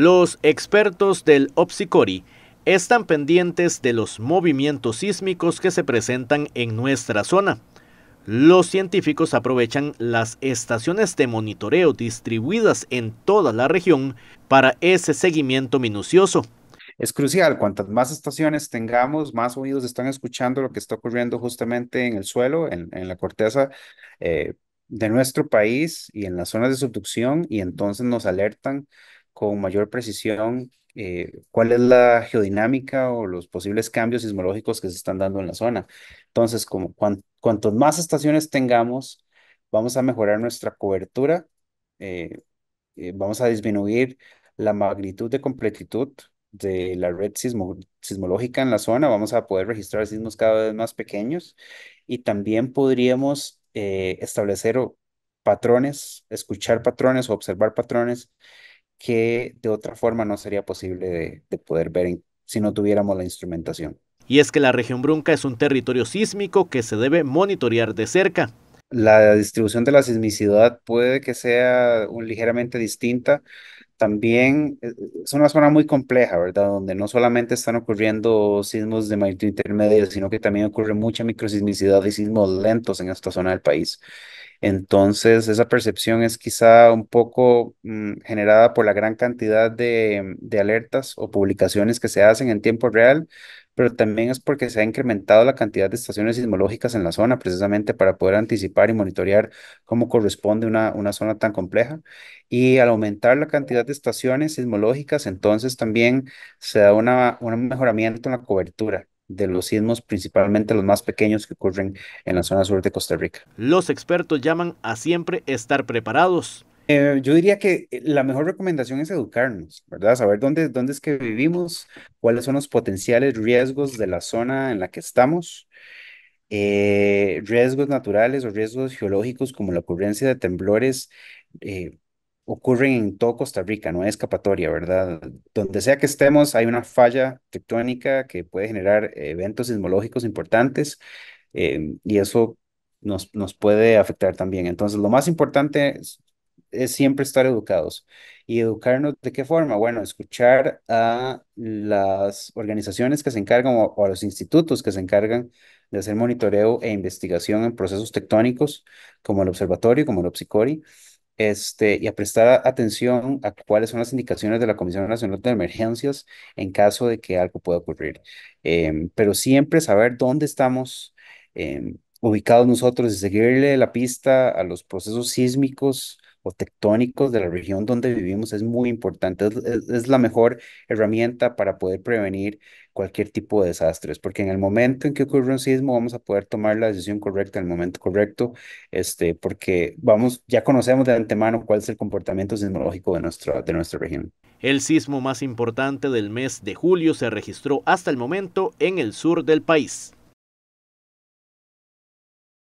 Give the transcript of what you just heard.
Los expertos del Opsicori están pendientes de los movimientos sísmicos que se presentan en nuestra zona. Los científicos aprovechan las estaciones de monitoreo distribuidas en toda la región para ese seguimiento minucioso. Es crucial, cuantas más estaciones tengamos, más oídos están escuchando lo que está ocurriendo justamente en el suelo, en, la corteza eh, de nuestro país y en las zonas de subducción y entonces nos alertan con mayor precisión eh, cuál es la geodinámica o los posibles cambios sismológicos que se están dando en la zona. Entonces, como más estaciones tengamos, vamos a mejorar nuestra cobertura, eh, eh, vamos a disminuir la magnitud de completitud de la red sismológica en la zona, vamos a poder registrar sismos cada vez más pequeños y también podríamos establecer patrones, escuchar patrones o observar patrones que de otra forma no sería posible de, poder ver si no tuviéramos la instrumentación. Y es que la región Brunca es un territorio sísmico que se debe monitorear de cerca. La distribución de la sismicidad puede que sea ligeramente distinta también eh, es una zona muy compleja, ¿verdad? Donde no solamente están ocurriendo sismos de magnitud intermedia, sino que también ocurre mucha microsismicidad y sismos lentos en esta zona del país. Entonces, esa percepción es quizá un poco mm, generada por la gran cantidad de, de, alertas o publicaciones que se hacen en tiempo real, pero también es porque se ha incrementado la cantidad de estaciones sismológicas en la zona, precisamente para poder anticipar y monitorear cómo corresponde una, zona tan compleja. Y al aumentar la cantidad de estaciones sismológicas, entonces también se da un mejoramiento en la cobertura de los sismos, principalmente los más pequeños que ocurren en la zona sur de Costa Rica. Los expertos llaman a siempre estar preparados eh, yo diría que eh, la mejor recomendación es educarnos, ¿verdad? Saber dónde, dónde es que vivimos, cuáles son los potenciales riesgos de la zona en la que estamos, eh, riesgos naturales o riesgos geológicos como la ocurrencia de temblores. ocurren en todo Costa Rica, no hay escapatoria, ¿verdad? Donde sea que estemos hay una falla tectónica que puede generar eventos sismológicos importantes y eso nos, nos puede afectar también. Entonces, lo más importante es es siempre estar educados. ¿Y educarnos de qué forma? Bueno, escuchar a las organizaciones que se encargan o, a los institutos que se encargan de hacer monitoreo e investigación en procesos tectónicos, como el observatorio, como el Opsicori, este, y a prestar atención a cuáles son las indicaciones de la Comisión Nacional de Emergencias en caso de que algo pueda ocurrir. Em, pero siempre saber dónde estamos em, ubicados nosotros y seguirle la pista a los procesos sísmicos, tectónicos de la región donde vivimos es muy importante. Es, la mejor herramienta para poder prevenir cualquier tipo de desastres, porque en el momento en que ocurre un sismo vamos a poder tomar la decisión correcta en el momento correcto, este, porque vamos, ya conocemos de antemano cuál es el comportamiento sismológico de nuestra, de nuestra región. El sismo más importante del mes de julio se registró hasta el momento en el sur del país.